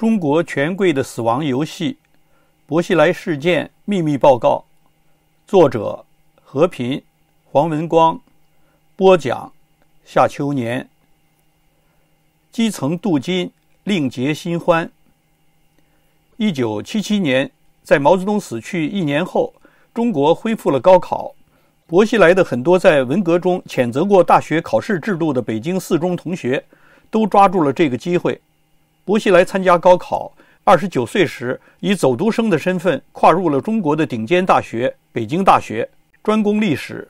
中国权贵的死亡游戏：薄熙来事件秘密报告，作者：何平、黄文光，播讲：夏秋年。基层镀金，另结新欢。一九七七年，在毛泽东死去一年后，中国恢复了高考。薄熙来的很多在文革中谴责过大学考试制度的北京四中同学，都抓住了这个机会。薄熙来参加高考，二十九岁时以走读生的身份跨入了中国的顶尖大学北京大学，专攻历史。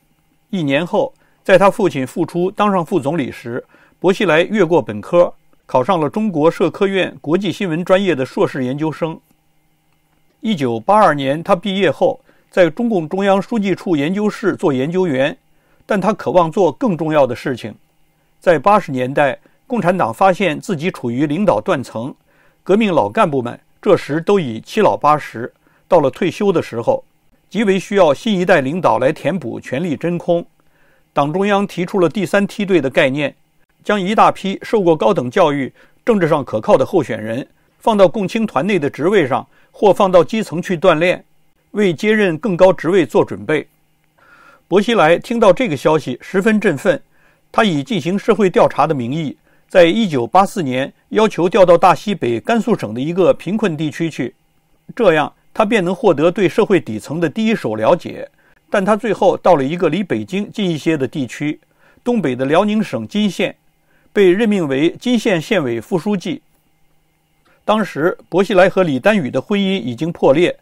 一年后，在他父亲复出当上副总理时，薄熙来越过本科，考上了中国社科院国际新闻专业的硕士研究生。一九八二年，他毕业后在中共中央书记处研究室做研究员，但他渴望做更重要的事情，在八十年代。共产党发现自己处于领导断层，革命老干部们这时都已七老八十，到了退休的时候，极为需要新一代领导来填补权力真空。党中央提出了第三梯队的概念，将一大批受过高等教育、政治上可靠的候选人放到共青团内的职位上，或放到基层去锻炼，为接任更高职位做准备。薄熙来听到这个消息十分振奋，他以进行社会调查的名义。在一九八四年，要求调到大西北甘肃省的一个贫困地区去，这样他便能获得对社会底层的第一手了解。但他最后到了一个离北京近一些的地区，东北的辽宁省金县，被任命为金县县委副书记。当时，薄熙来和李丹宇的婚姻已经破裂。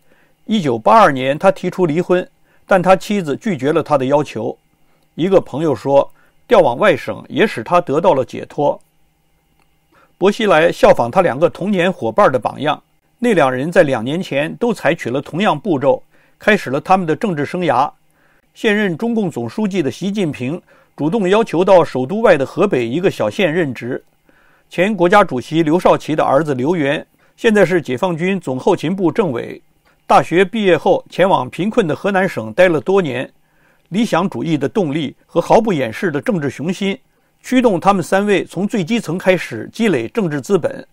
一九八二年，他提出离婚，但他妻子拒绝了他的要求。一个朋友说，调往外省也使他得到了解脱。薄熙来效仿他两个童年伙伴的榜样，那两人在两年前都采取了同样步骤，开始了他们的政治生涯。现任中共总书记的习近平主动要求到首都外的河北一个小县任职。前国家主席刘少奇的儿子刘源，现在是解放军总后勤部政委。大学毕业后，前往贫困的河南省待了多年。理想主义的动力和毫不掩饰的政治雄心。驱动他们三位从最基层开始积累政治资本。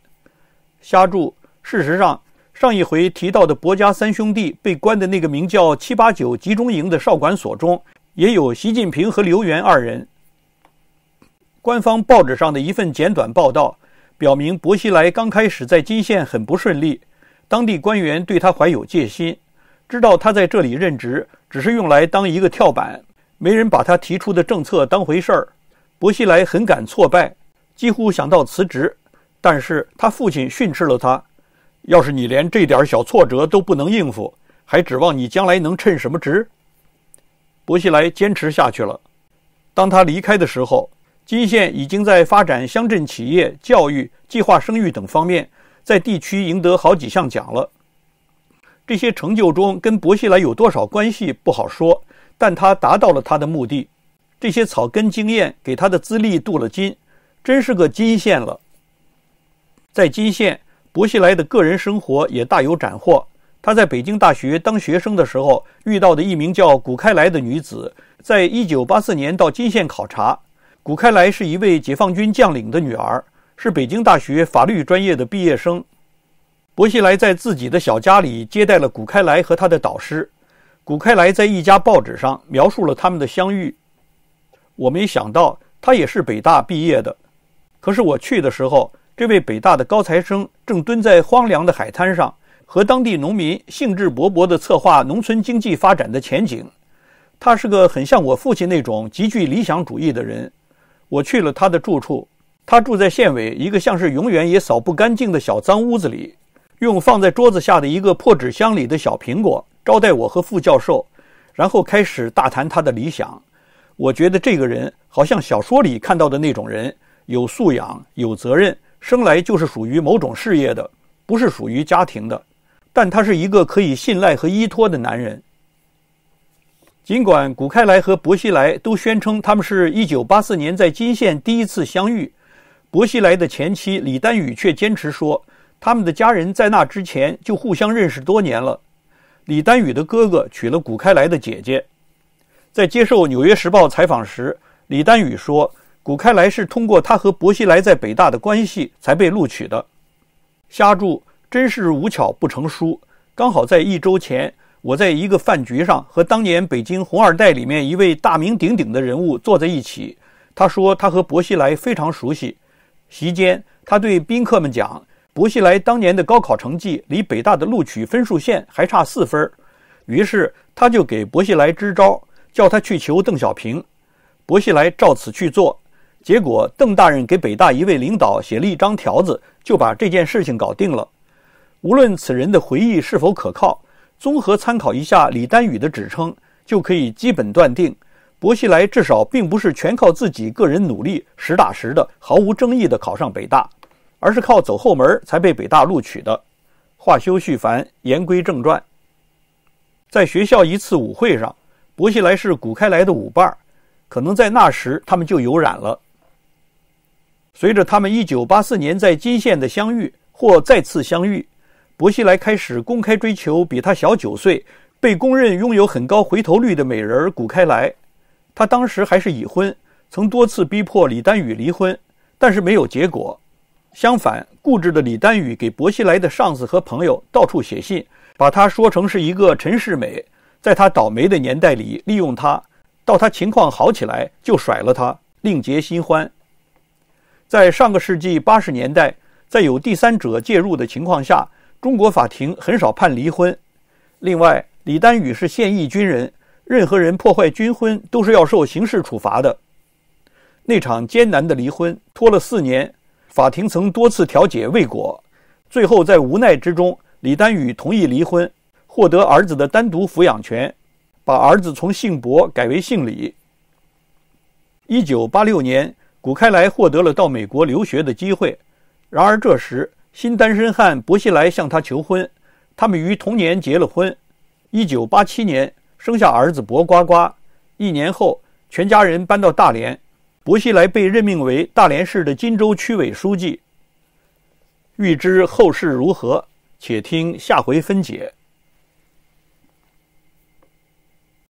瞎注。事实上，上一回提到的薄家三兄弟被关的那个名叫“七八九集中营”的少管所中，也有习近平和刘源二人。官方报纸上的一份简短报道表明，薄熙来刚开始在金县很不顺利，当地官员对他怀有戒心，知道他在这里任职只是用来当一个跳板，没人把他提出的政策当回事儿。博西莱很感挫败，几乎想到辞职，但是他父亲训斥了他：“要是你连这点小挫折都不能应付，还指望你将来能称什么职？”博西莱坚持下去了。当他离开的时候，金县已经在发展乡镇企业、教育、计划生育等方面，在地区赢得好几项奖了。这些成就中跟博西莱有多少关系不好说，但他达到了他的目的。这些草根经验给他的资历镀了金，真是个金线了。在金县，薄熙来的个人生活也大有斩获。他在北京大学当学生的时候遇到的一名叫古开来的女子，在1984年到金县考察。古开来是一位解放军将领的女儿，是北京大学法律专业的毕业生。薄熙来在自己的小家里接待了古开来和他的导师。古开来在一家报纸上描述了他们的相遇。我没想到他也是北大毕业的，可是我去的时候，这位北大的高材生正蹲在荒凉的海滩上，和当地农民兴致勃勃地策划农村经济发展的前景。他是个很像我父亲那种极具理想主义的人。我去了他的住处，他住在县委一个像是永远也扫不干净的小脏屋子里，用放在桌子下的一个破纸箱里的小苹果招待我和副教授，然后开始大谈他的理想。我觉得这个人好像小说里看到的那种人，有素养、有责任，生来就是属于某种事业的，不是属于家庭的。但他是一个可以信赖和依托的男人。尽管古开来和薄熙来都宣称他们是一九八四年在金县第一次相遇，薄熙来的前妻李丹宇却坚持说，他们的家人在那之前就互相认识多年了。李丹宇的哥哥娶了古开来的姐姐。在接受《纽约时报》采访时，李丹宇说：“古开来是通过他和薄熙来在北大的关系才被录取的。”瞎注真是无巧不成书，刚好在一周前，我在一个饭局上和当年北京红二代里面一位大名鼎鼎的人物坐在一起。他说他和薄熙来非常熟悉。席间，他对宾客们讲，薄熙来当年的高考成绩离北大的录取分数线还差四分，于是他就给薄熙来支招。叫他去求邓小平，薄熙来照此去做，结果邓大人给北大一位领导写了一张条子，就把这件事情搞定了。无论此人的回忆是否可靠，综合参考一下李丹宇的指称，就可以基本断定，薄熙来至少并不是全靠自己个人努力、实打实的、毫无争议的考上北大，而是靠走后门才被北大录取的。话休絮烦，言归正传，在学校一次舞会上。薄熙来是古开来的舞伴儿，可能在那时他们就有染了。随着他们一九八四年在金县的相遇或再次相遇，薄熙来开始公开追求比他小九岁、被公认拥有很高回头率的美人古开来。他当时还是已婚，曾多次逼迫李丹宇离婚，但是没有结果。相反，固执的李丹宇给薄熙来的上司和朋友到处写信，把他说成是一个陈世美。在他倒霉的年代里，利用他；到他情况好起来，就甩了他，另结新欢。在上个世纪八十年代，在有第三者介入的情况下，中国法庭很少判离婚。另外，李丹宇是现役军人，任何人破坏军婚都是要受刑事处罚的。那场艰难的离婚拖了四年，法庭曾多次调解未果，最后在无奈之中，李丹宇同意离婚。获得儿子的单独抚养权，把儿子从姓薄改为姓李。一九八六年，古开来获得了到美国留学的机会。然而这时，新单身汉薄熙来向他求婚，他们于同年结了婚。一九八七年，生下儿子薄瓜瓜。一年后，全家人搬到大连，薄熙来被任命为大连市的金州区委书记。欲知后事如何，且听下回分解。